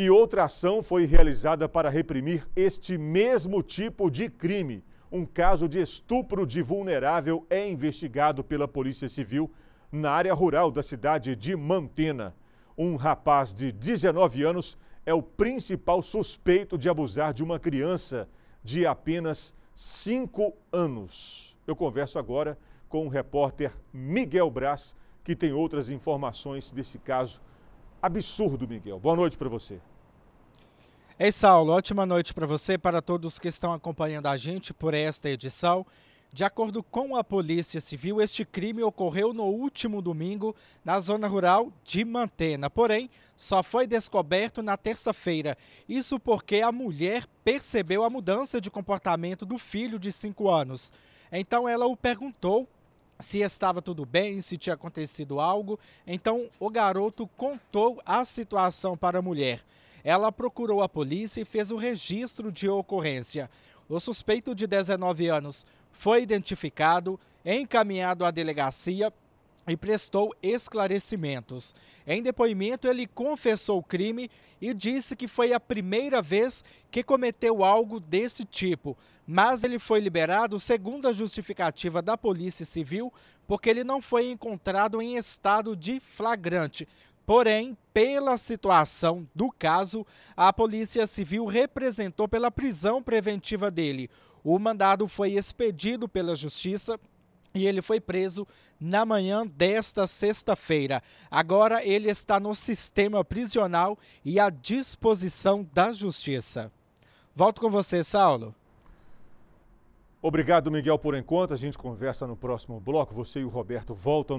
E outra ação foi realizada para reprimir este mesmo tipo de crime. Um caso de estupro de vulnerável é investigado pela Polícia Civil na área rural da cidade de Mantena. Um rapaz de 19 anos é o principal suspeito de abusar de uma criança de apenas 5 anos. Eu converso agora com o repórter Miguel Braz, que tem outras informações desse caso absurdo, Miguel. Boa noite para você. Ei, Saulo, ótima noite para você, para todos que estão acompanhando a gente por esta edição. De acordo com a Polícia Civil, este crime ocorreu no último domingo na zona rural de Mantena. Porém, só foi descoberto na terça-feira. Isso porque a mulher percebeu a mudança de comportamento do filho de cinco anos. Então, ela o perguntou se estava tudo bem, se tinha acontecido algo. Então, o garoto contou a situação para a mulher. Ela procurou a polícia e fez o registro de ocorrência. O suspeito de 19 anos foi identificado, encaminhado à delegacia e prestou esclarecimentos. Em depoimento, ele confessou o crime e disse que foi a primeira vez que cometeu algo desse tipo, mas ele foi liberado segundo a justificativa da Polícia Civil porque ele não foi encontrado em estado de flagrante. Porém, pela situação do caso, a Polícia Civil representou pela prisão preventiva dele. O mandado foi expedido pela Justiça, e ele foi preso na manhã desta sexta-feira. Agora ele está no sistema prisional e à disposição da justiça. Volto com você, Saulo. Obrigado, Miguel, por enquanto. A gente conversa no próximo bloco. Você e o Roberto voltam no